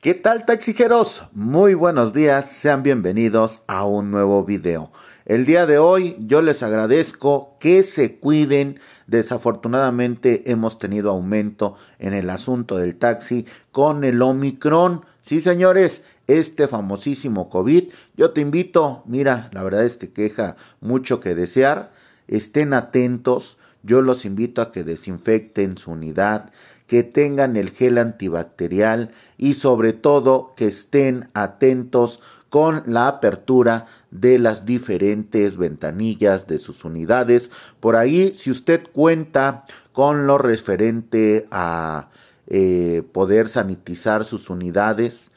¿Qué tal taxijeros? Muy buenos días, sean bienvenidos a un nuevo video. El día de hoy yo les agradezco que se cuiden. Desafortunadamente hemos tenido aumento en el asunto del taxi con el Omicron. Sí, señores, este famosísimo COVID. Yo te invito, mira, la verdad es que queja mucho que desear. Estén atentos. Yo los invito a que desinfecten su unidad, que tengan el gel antibacterial y sobre todo que estén atentos con la apertura de las diferentes ventanillas de sus unidades. Por ahí, si usted cuenta con lo referente a eh, poder sanitizar sus unidades,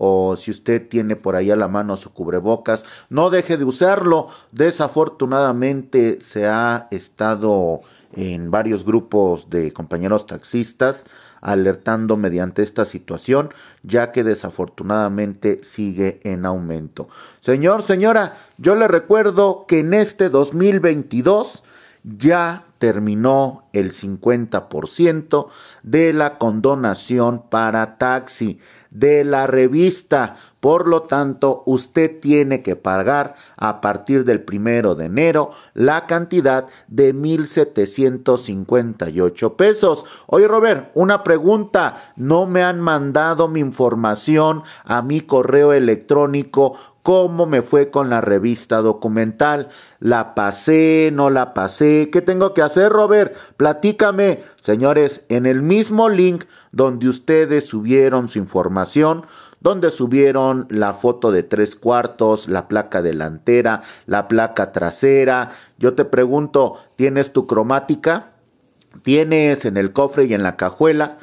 o si usted tiene por ahí a la mano su cubrebocas, no deje de usarlo. Desafortunadamente se ha estado en varios grupos de compañeros taxistas alertando mediante esta situación, ya que desafortunadamente sigue en aumento. Señor, señora, yo le recuerdo que en este 2022 ya terminó el 50% de la condonación para taxi de la revista. Por lo tanto, usted tiene que pagar a partir del primero de enero la cantidad de 1,758 pesos. Oye, Robert, una pregunta. No me han mandado mi información a mi correo electrónico cómo me fue con la revista documental. La pasé, no la pasé. ¿Qué tengo que hacer, Robert? Platícame. Señores, en el mismo link donde ustedes subieron su información, donde subieron la foto de tres cuartos, la placa delantera, la placa trasera. Yo te pregunto, ¿tienes tu cromática? ¿Tienes en el cofre y en la cajuela?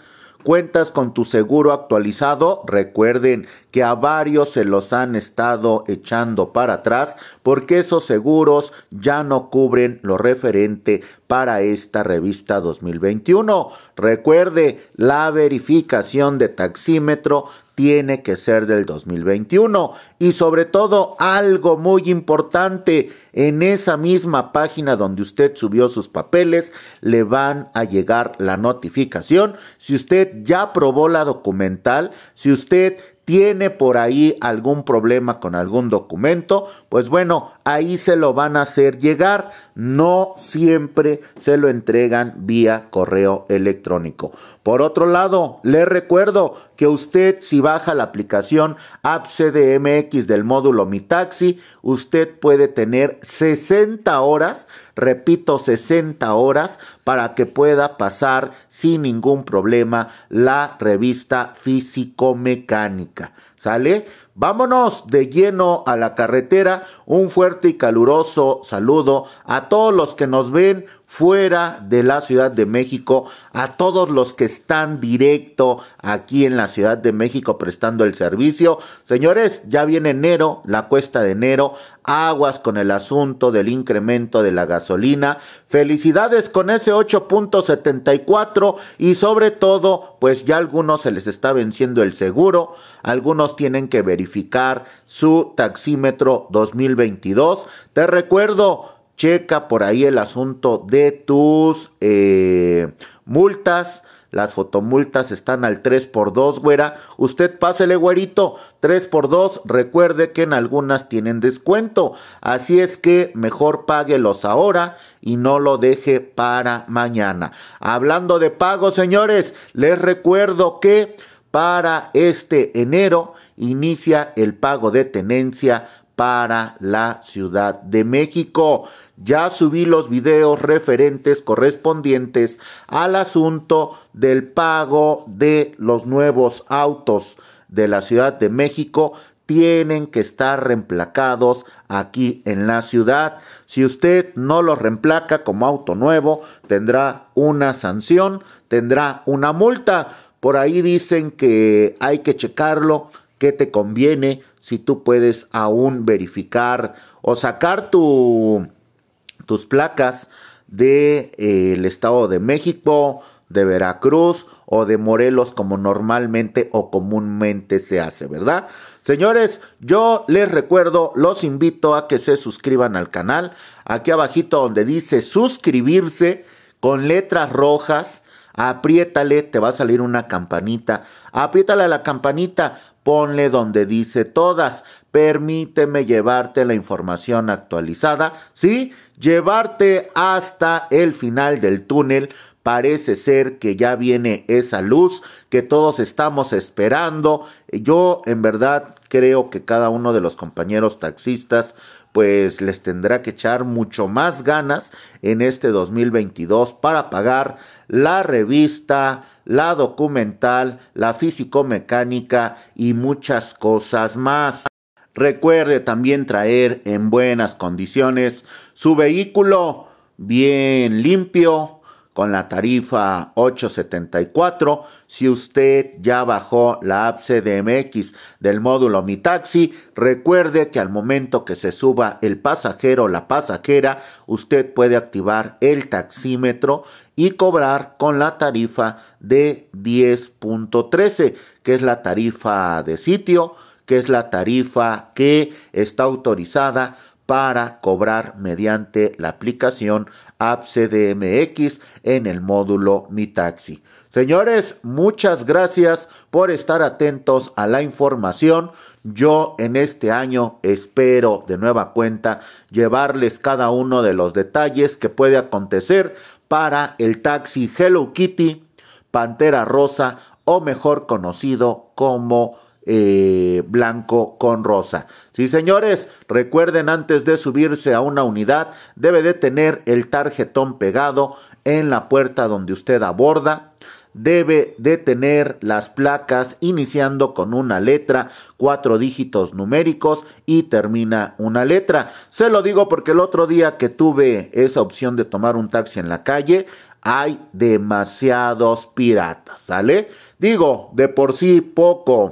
cuentas con tu seguro actualizado, recuerden que a varios se los han estado echando para atrás porque esos seguros ya no cubren lo referente para esta revista 2021. Recuerde, la verificación de taxímetro tiene que ser del 2021. Y sobre todo, algo muy importante, en esa misma página donde usted subió sus papeles, le van a llegar la notificación. Si usted ya aprobó la documental, si usted tiene por ahí algún problema con algún documento, pues bueno, ahí se lo van a hacer llegar. No siempre se lo entregan vía correo electrónico. Por otro lado, le recuerdo que usted si baja la aplicación AppCDMX del módulo Mi Taxi, usted puede tener 60 horas repito, 60 horas para que pueda pasar sin ningún problema la revista físico-mecánica. ¿Sale? Vámonos de lleno a la carretera. Un fuerte y caluroso saludo a todos los que nos ven fuera de la Ciudad de México, a todos los que están directo aquí en la Ciudad de México prestando el servicio. Señores, ya viene enero, la cuesta de enero, aguas con el asunto del incremento de la gasolina. Felicidades con ese 8.74 y sobre todo, pues ya a algunos se les está venciendo el seguro, algunos tienen que verificar su taxímetro 2022. Te recuerdo, Checa por ahí el asunto de tus eh, multas. Las fotomultas están al 3x2, güera. Usted pásele, güerito. 3x2. Recuerde que en algunas tienen descuento. Así es que mejor páguelos ahora y no lo deje para mañana. Hablando de pago, señores, les recuerdo que para este enero inicia el pago de tenencia para la Ciudad de México. Ya subí los videos referentes correspondientes al asunto del pago de los nuevos autos de la Ciudad de México. Tienen que estar reemplacados aquí en la ciudad. Si usted no los reemplaca como auto nuevo, tendrá una sanción, tendrá una multa. Por ahí dicen que hay que checarlo, que te conviene, si tú puedes aún verificar o sacar tu, tus placas del de, eh, el Estado de México, de Veracruz o de Morelos como normalmente o comúnmente se hace, ¿verdad? Señores, yo les recuerdo, los invito a que se suscriban al canal, aquí abajito donde dice suscribirse con letras rojas, apriétale, te va a salir una campanita, apriétale a la campanita ponle donde dice todas. Permíteme llevarte la información actualizada, ¿sí? Llevarte hasta el final del túnel. Parece ser que ya viene esa luz que todos estamos esperando. Yo en verdad creo que cada uno de los compañeros taxistas pues les tendrá que echar mucho más ganas en este 2022 para pagar la revista, la documental, la físico-mecánica y muchas cosas más. Recuerde también traer en buenas condiciones su vehículo bien limpio, con la tarifa 874. Si usted ya bajó la app CDMX del módulo Mi Taxi, recuerde que al momento que se suba el pasajero o la pasajera, usted puede activar el taxímetro y cobrar con la tarifa de 10.13, que es la tarifa de sitio, que es la tarifa que está autorizada para cobrar mediante la aplicación App CDMX en el módulo Mi Taxi. Señores, muchas gracias por estar atentos a la información. Yo en este año espero de nueva cuenta llevarles cada uno de los detalles que puede acontecer para el taxi Hello Kitty, Pantera Rosa o mejor conocido como eh, blanco con rosa. Sí, señores, recuerden antes de subirse a una unidad, debe de tener el tarjetón pegado en la puerta donde usted aborda. Debe de tener las placas iniciando con una letra, cuatro dígitos numéricos y termina una letra. Se lo digo porque el otro día que tuve esa opción de tomar un taxi en la calle, hay demasiados piratas, ¿sale? Digo, de por sí poco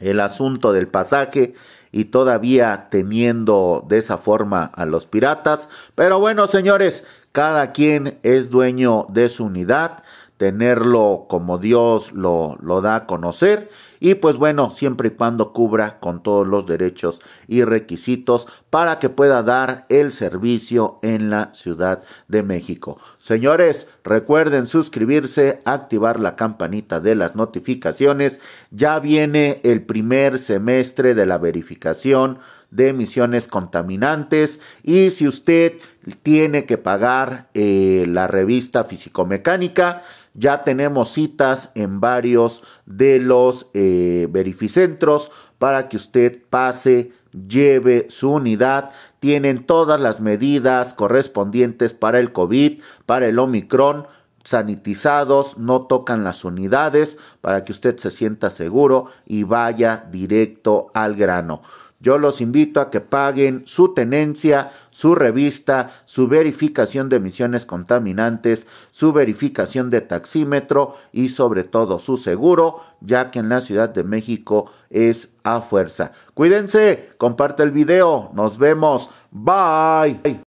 el asunto del pasaje y todavía teniendo de esa forma a los piratas. Pero bueno, señores, cada quien es dueño de su unidad, tenerlo como Dios lo, lo da a conocer y pues bueno, siempre y cuando cubra con todos los derechos y requisitos para que pueda dar el servicio en la Ciudad de México. Señores, recuerden suscribirse, activar la campanita de las notificaciones. Ya viene el primer semestre de la verificación de emisiones contaminantes y si usted tiene que pagar eh, la revista físico-mecánica, ya tenemos citas en varios de los eh, verificentros para que usted pase, lleve su unidad. Tienen todas las medidas correspondientes para el COVID, para el Omicron sanitizados, no tocan las unidades para que usted se sienta seguro y vaya directo al grano. Yo los invito a que paguen su tenencia, su revista, su verificación de emisiones contaminantes, su verificación de taxímetro y sobre todo su seguro, ya que en la Ciudad de México es a fuerza. Cuídense, comparte el video, nos vemos, bye.